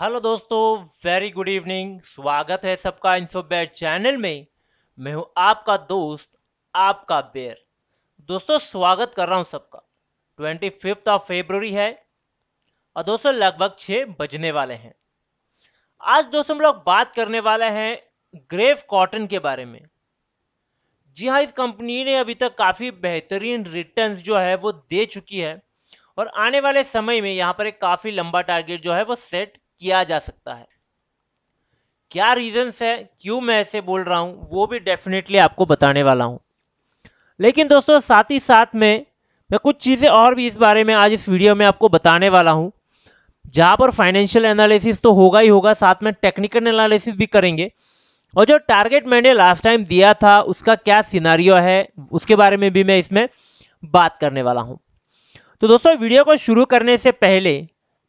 hello दोस्तों very good evening स्वागत है सबका सो बेयर चैनल में मैं हूं आपका दोस्त आपका बेर दोस्तों स्वागत कर रहा हूं सबका ट्वेंटी फिफ्थ ऑफ फेब्रवरी है और दोस्तों लगभग छः बजने वाले हैं आज दोस्तों हम लोग बात करने वाले हैं ग्रेव कॉटन के बारे में जी हाँ इस कंपनी ने अभी तक काफ़ी बेहतरीन रिटर्न जो है वो दे चुकी है और आने वाले समय में यहाँ पर एक काफ़ी लंबा टारगेट जो है वो सेट किया जा सकता है क्या रीजंस है क्यों मैं ऐसे बोल रहा हूं वो भी डेफिनेटली आपको बताने वाला हूं लेकिन दोस्तों साथ ही साथ में मैं कुछ चीज़ें और भी इस बारे में आज इस वीडियो में आपको बताने वाला हूं जहां पर फाइनेंशियल एनालिसिस तो होगा ही होगा साथ में टेक्निकल एनालिसिस भी करेंगे और जो टारगेट मैंने लास्ट टाइम दिया था उसका क्या सिनारियो है उसके बारे में भी मैं इसमें बात करने वाला हूं तो दोस्तों वीडियो को शुरू करने से पहले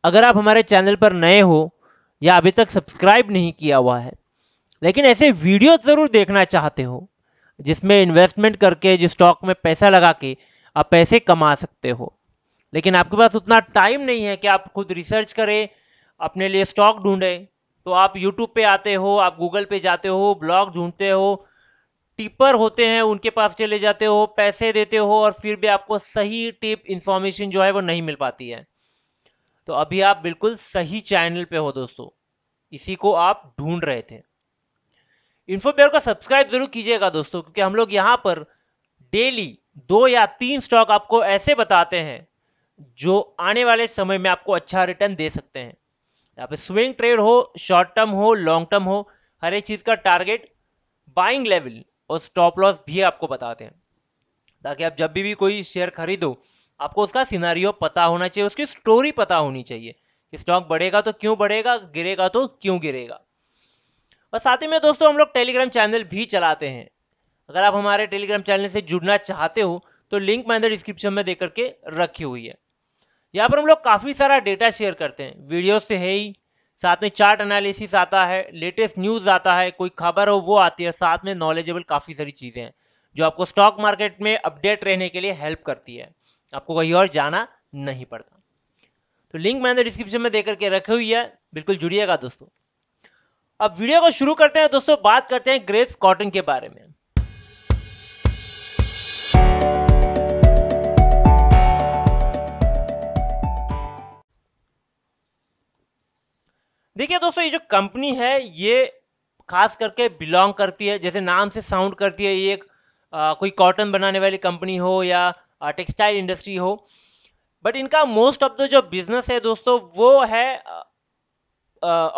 अगर आप हमारे चैनल पर नए हो या अभी तक सब्सक्राइब नहीं किया हुआ है लेकिन ऐसे वीडियो ज़रूर देखना चाहते हो जिसमें इन्वेस्टमेंट करके जिस स्टॉक में पैसा लगा के आप पैसे कमा सकते हो लेकिन आपके पास उतना टाइम नहीं है कि आप खुद रिसर्च करें अपने लिए स्टॉक ढूंढें तो आप यूट्यूब पे आते हो आप गूगल पे जाते हो ब्लॉग ढूंढते हो टिपर होते हैं उनके पास चले जाते हो पैसे देते हो और फिर भी आपको सही टिप इन्फॉर्मेशन जो है वो नहीं मिल पाती है तो अभी आप बिल्कुल सही चैनल पे हो दोस्तों इसी को आप ढूंढ रहे थे इन्फोपेयर को सब्सक्राइब जरूर कीजिएगा दोस्तों क्योंकि हम लोग यहाँ पर डेली दो या तीन स्टॉक आपको ऐसे बताते हैं जो आने वाले समय में आपको अच्छा रिटर्न दे सकते हैं यहाँ पे स्विंग ट्रेड हो शॉर्ट टर्म हो लॉन्ग टर्म हो हर एक चीज़ का टारगेट बाइंग लेवल और स्टॉप लॉस भी आपको बताते हैं ताकि आप जब भी, भी कोई शेयर खरीदो आपको उसका सिनारियो पता होना चाहिए उसकी स्टोरी पता होनी चाहिए कि स्टॉक बढ़ेगा तो क्यों बढ़ेगा गिरेगा तो क्यों गिरेगा और साथ ही में दोस्तों हम लोग टेलीग्राम चैनल भी चलाते हैं अगर आप हमारे टेलीग्राम चैनल से जुड़ना चाहते हो तो लिंक मैंने डिस्क्रिप्शन में दे करके रखी हुई है यहाँ पर हम लोग काफ़ी सारा डेटा शेयर करते हैं वीडियोस से है ही साथ में चार्ट एनालिसिस आता है लेटेस्ट न्यूज़ आता है कोई खबर हो वो आती है साथ में नॉलेजेबल काफ़ी सारी चीज़ें हैं जो आपको स्टॉक मार्केट में अपडेट रहने के लिए हेल्प करती है आपको कहीं और जाना नहीं पड़ता तो लिंक मैंने डिस्क्रिप्शन में देकर के रखी हुई है बिल्कुल जुड़िएगा दोस्तों अब वीडियो को शुरू करते हैं दोस्तों बात करते हैं ग्रेप्स कॉटन के बारे में देखिए दोस्तों ये जो कंपनी है ये खास करके बिलोंग करती है जैसे नाम से साउंड करती है ये एक आ, कोई कॉटन बनाने वाली कंपनी हो या टेक्सटाइल इंडस्ट्री हो बट इनका मोस्ट ऑफ द जो बिजनेस है दोस्तों वो है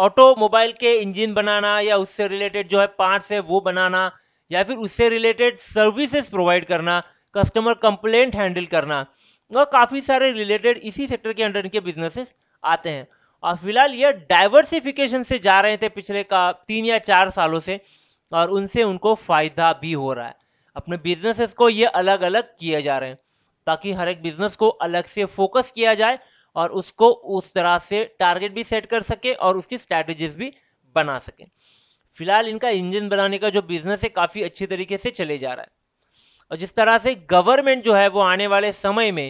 ऑटोमोबाइल के इंजन बनाना या उससे रिलेटेड जो है पार्ट्स है वो बनाना या फिर उससे रिलेटेड सर्विसेज प्रोवाइड करना कस्टमर कंप्लेंट हैंडल करना और काफ़ी सारे रिलेटेड इसी सेक्टर के अंडर इनके बिजनेसेस आते हैं और फिलहाल ये डाइवर्सिफिकेशन से जा रहे थे पिछले का तीन या चार सालों से और उनसे उनको फ़ायदा भी हो रहा है अपने बिजनेसेस को ये अलग अलग किए जा रहे हैं ताकि हर एक बिजनेस को अलग से फोकस किया जाए और उसको उस तरह से टारगेट भी सेट कर सके और उसकी स्ट्रैटेजीज भी बना सके फिलहाल इनका इंजन बनाने का जो बिजनेस है काफ़ी अच्छे तरीके से चले जा रहा है और जिस तरह से गवर्नमेंट जो है वो आने वाले समय में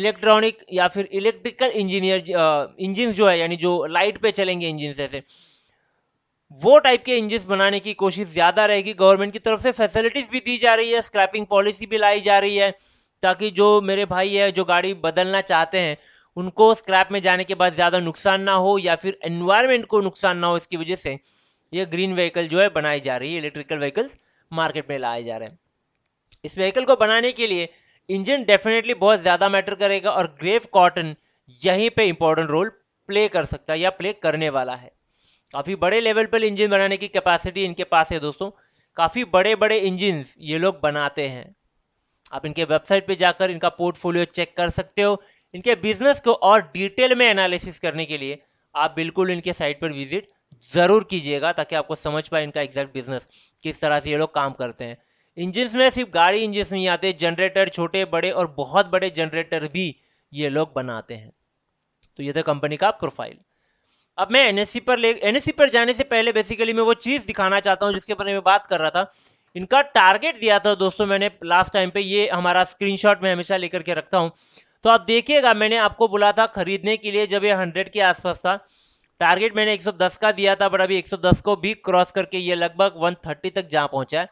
इलेक्ट्रॉनिक या फिर इलेक्ट्रिकल इंजीनियर इंजिन जो है यानी जो लाइट पे चलेंगे इंजिन ऐसे वो टाइप के इंजिन बनाने की कोशिश ज़्यादा रहेगी गवर्नमेंट की तरफ से फैसिलिटीज़ भी दी जा रही है स्क्रैपिंग पॉलिसी भी लाई जा रही है ताकि जो मेरे भाई है जो गाड़ी बदलना चाहते हैं उनको स्क्रैप में जाने के बाद ज़्यादा नुकसान ना हो या फिर एनवायरमेंट को नुकसान ना हो इसकी वजह से ये ग्रीन व्हीकल जो है बनाई जा रही है इलेक्ट्रिकल व्हीकल्स मार्केट में लाए जा रहे हैं इस व्हीकल को बनाने के लिए इंजन डेफिनेटली बहुत ज़्यादा मैटर करेगा और ग्रेव कॉटन यहीं पर इंपॉर्टेंट रोल प्ले कर सकता है या प्ले करने वाला है काफ़ी बड़े लेवल पर इंजन बनाने की कैपेसिटी इनके पास है दोस्तों काफ़ी बड़े बड़े इंजिन ये लोग बनाते हैं आप इनके वेबसाइट पे जाकर इनका पोर्टफोलियो चेक कर सकते हो इनके बिजनेस को और डिटेल में एनालिसिस करने के लिए आप बिल्कुल इनके साइट पर विजिट ज़रूर कीजिएगा ताकि आपको समझ पाए इनका एग्जैक्ट बिजनेस किस तरह से ये लोग काम करते हैं इंजिन्स में सिर्फ गाड़ी इंजिन्स नहीं आते जनरेटर छोटे बड़े और बहुत बड़े जनरेटर भी ये लोग बनाते हैं तो ये था कंपनी का प्रोफाइल अब मैं एनएससी पर ले एनएससी पर जाने से पहले बेसिकली मैं वो चीज़ दिखाना चाहता हूँ जिसके बारे में बात कर रहा था इनका टारगेट दिया था दोस्तों मैंने लास्ट टाइम पे ये हमारा स्क्रीनशॉट में हमेशा लेकर के रखता हूँ तो आप देखिएगा मैंने आपको बोला था खरीदने के लिए जब ये हंड्रेड के आसपास था टारगेट मैंने 110 का दिया था बट अभी 110 को भी क्रॉस करके ये लगभग 130 तक जहाँ पहुंचा है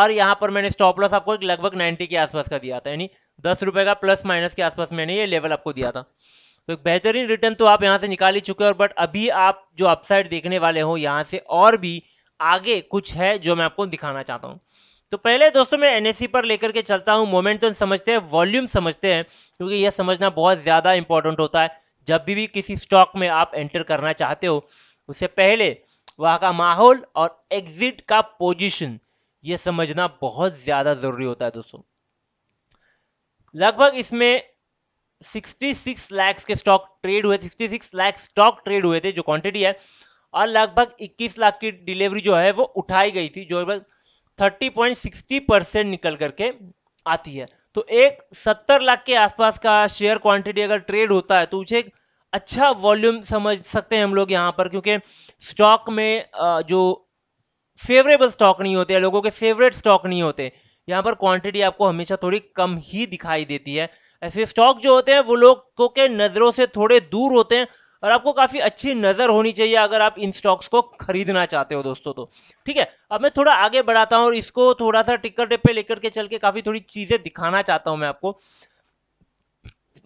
और यहाँ पर मैंने स्टॉप लॉस आपको लगभग नाइन्टी के आसपास का दिया था यानी दस रुपये का प्लस माइनस के आसपास मैंने ये लेवल आपको दिया था तो एक बेहतरीन रिटर्न तो आप यहाँ से निकाल ही चुके हो बट अभी आप जो अपसाइड देखने वाले हो यहाँ से और भी आगे कुछ है जो मैं आपको दिखाना चाहता हूँ तो पहले दोस्तों मैं एन पर लेकर के चलता हूँ मोमेंटम समझते हैं वॉल्यूम समझते हैं क्योंकि यह समझना बहुत ज़्यादा इंपॉर्टेंट होता है जब भी, भी किसी स्टॉक में आप एंटर करना चाहते हो उससे पहले वहाँ का माहौल और एग्जिट का पोजीशन ये समझना बहुत ज़्यादा ज़रूरी होता है दोस्तों लगभग इसमें 66 लाख के स्टॉक ट्रेड हुए 66 लाख स्टॉक ट्रेड हुए थे जो क्वांटिटी है और लगभग 21 लाख की डिलीवरी जो है वो उठाई गई थी जो लगभग 30.60 परसेंट निकल करके आती है तो एक 70 लाख के आसपास का शेयर क्वांटिटी अगर ट्रेड होता है तो उसे अच्छा वॉल्यूम समझ सकते हैं हम लोग यहाँ पर क्योंकि स्टॉक में जो फेवरेबल स्टॉक नहीं होते लोगों के फेवरेट स्टॉक नहीं होते यहाँ पर क्वांटिटी आपको हमेशा थोड़ी कम ही दिखाई देती है ऐसे स्टॉक जो होते हैं वो लोगों के नज़रों से थोड़े दूर होते हैं और आपको काफ़ी अच्छी नज़र होनी चाहिए अगर आप इन स्टॉक्स को खरीदना चाहते हो दोस्तों तो ठीक है अब मैं थोड़ा आगे बढ़ाता हूँ और इसको थोड़ा सा टिकर टेप पे लेकर के चल के काफ़ी थोड़ी चीज़ें दिखाना चाहता हूँ मैं आपको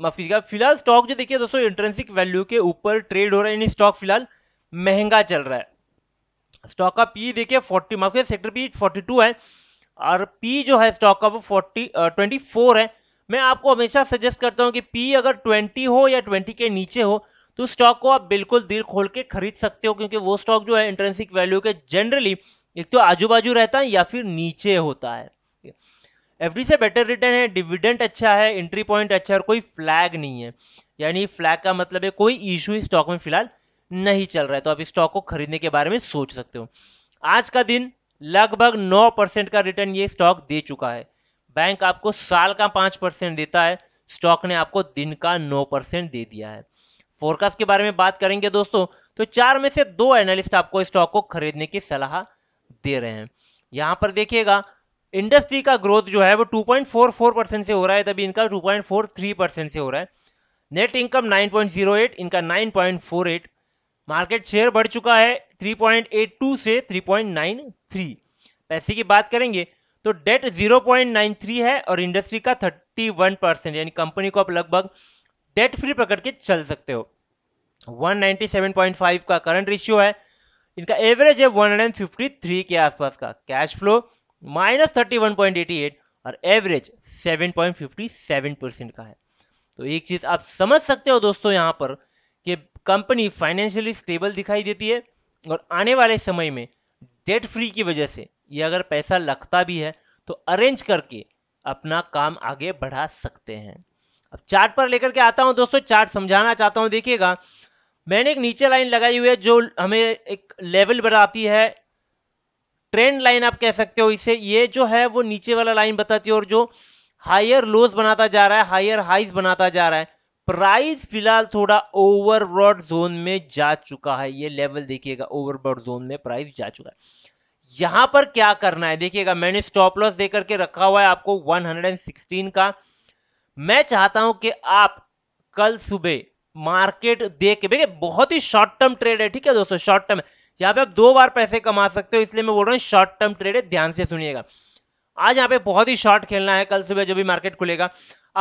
माफ फिलहाल स्टॉक जो देखिए दोस्तों इंट्रेंसिक वैल्यू के ऊपर ट्रेड हो रहा है यानी स्टॉक फिलहाल महंगा चल रहा है स्टॉक का पी देखिए फोर्टी माफ सेक्टर पी टू है और पी जो है स्टॉक का वो फोर्टी ट्वेंटी फोर है मैं आपको हमेशा सजेस्ट करता हूँ कि पी अगर 20 हो या 20 के नीचे हो तो स्टॉक को आप बिल्कुल दिल खोल के खरीद सकते हो क्योंकि वो स्टॉक जो है इंटरेंसिक वैल्यू के जनरली एक तो आजू बाजू रहता है या फिर नीचे होता है एफ से बेटर रिटर्न है डिविडेंट अच्छा है एंट्री पॉइंट अच्छा है और कोई फ्लैग नहीं है यानी फ्लैग का मतलब है कोई इशू स्टॉक में फिलहाल नहीं चल रहा है तो आप इस स्टॉक को खरीदने के बारे में सोच सकते हो आज का दिन लगभग 9 परसेंट का रिटर्न ये स्टॉक दे चुका है बैंक आपको साल का 5 परसेंट देता है स्टॉक ने आपको दिन का 9 परसेंट दे दिया है फोरकास्ट के बारे में बात करेंगे दोस्तों तो चार में से दो एनालिस्ट आपको स्टॉक को खरीदने की सलाह दे रहे हैं यहां पर देखिएगा इंडस्ट्री का ग्रोथ जो है वो 2.44 परसेंट से हो रहा है तभी इनका 2.43 परसेंट से हो रहा है नेट इनकम 9.08 इनका 9.48 मार्केट शेयर बढ़ चुका है 3.82 से 3.93 पैसे की बात करेंगे तो डेट 0.93 है और इंडस्ट्री का 31 परसेंट यानी कंपनी को अब लगभग डेट फ्री पकड़ के चल सकते हो 197.5 का करंट रेशियो है इनका एवरेज है 153 के आसपास का कैश फ्लो माइनस थर्टी और एवरेज 7.57 परसेंट का है तो एक चीज आप समझ सकते हो दोस्तों यहाँ पर कि कंपनी फाइनेंशियली स्टेबल दिखाई देती है और आने वाले समय में डेट फ्री की वजह से ये अगर पैसा लगता भी है तो अरेंज करके अपना काम आगे बढ़ा सकते हैं अब चार्ट पर लेकर के आता हूँ दोस्तों चार्ट समझाना चाहता हूँ देखिएगा मैंने एक नीचे लाइन लगाई हुई है जो हमें एक लेवल बताती है ट्रेंड लाइन आप कह सकते हो इसे ये जो है वो नीचे वाला लाइन बताती है और जो हायर लोज बनाता जा रहा है हायर हाइज बनाता जा रहा है प्राइस फिलहाल थोड़ा ओवरब्रॉड जोन में जा चुका है ये लेवल देखिएगा ओवरब्रॉड जोन में प्राइस जा चुका है यहां पर क्या करना है देखिएगा मैंने स्टॉप लॉस देकर के रखा हुआ है आपको 116 का मैं चाहता हूं कि आप कल सुबह मार्केट देख के देखिए बहुत ही शॉर्ट टर्म ट्रेड है ठीक है दोस्तों शॉर्ट टर्म यहाँ पे आप दो बार पैसे कमा सकते हो इसलिए मैं बोल रहा हूँ शॉर्ट टर्म ट्रेड है ध्यान से सुनिएगा आज यहाँ पे बहुत ही शॉर्ट खेलना है कल सुबह जो भी मार्केट खुलेगा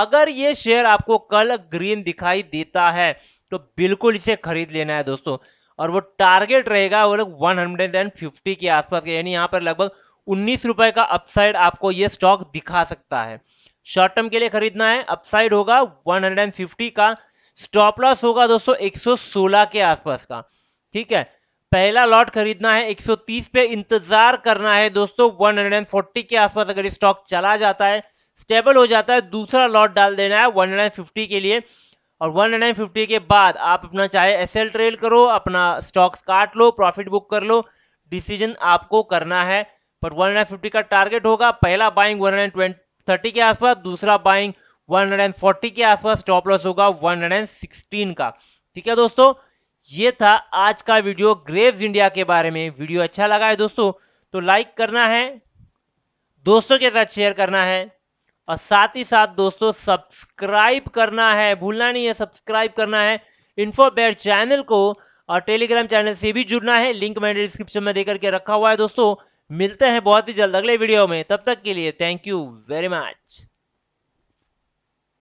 अगर ये शेयर आपको कल ग्रीन दिखाई देता है तो बिल्कुल इसे खरीद लेना है दोस्तों और वो टारगेट रहेगा वो लोग वन हंड्रेड एंड फिफ्टी के आसपास यानी यहाँ पर लगभग उन्नीस रुपए का अपसाइड आपको ये स्टॉक दिखा सकता है शॉर्ट टर्म के लिए खरीदना है अपसाइड होगा 150 का स्टॉप लॉस होगा दोस्तों 116 के आसपास का ठीक है पहला लॉट खरीदना है 130 पे इंतजार करना है दोस्तों 140 के आसपास अगर स्टॉक चला जाता है स्टेबल हो जाता है दूसरा लॉट डाल देना है 150 के लिए और 150 के बाद आप अपना चाहे एस ट्रेल करो अपना स्टॉक्स काट लो प्रॉफिट बुक कर लो डिसीजन आपको करना है पर 150 का टारगेट होगा पहला बाइंग थर्टी के आसपास दूसरा बाइंग 140 के आसपास स्टॉप लॉस होगा 116 का ठीक है दोस्तों ये था आज का वीडियो ग्रेव्स इंडिया के बारे में वीडियो अच्छा लगा है दोस्तों तो लाइक करना है दोस्तों के साथ शेयर करना है और साथ ही साथ दोस्तों सब्सक्राइब करना है भूलना नहीं है सब्सक्राइब करना है इन्फो बेयर चैनल को और टेलीग्राम चैनल से भी जुड़ना है लिंक मैंने डिस्क्रिप्शन में देकर के रखा हुआ है दोस्तों मिलते हैं बहुत ही जल्द अगले वीडियो में तब तक के लिए थैंक यू वेरी मच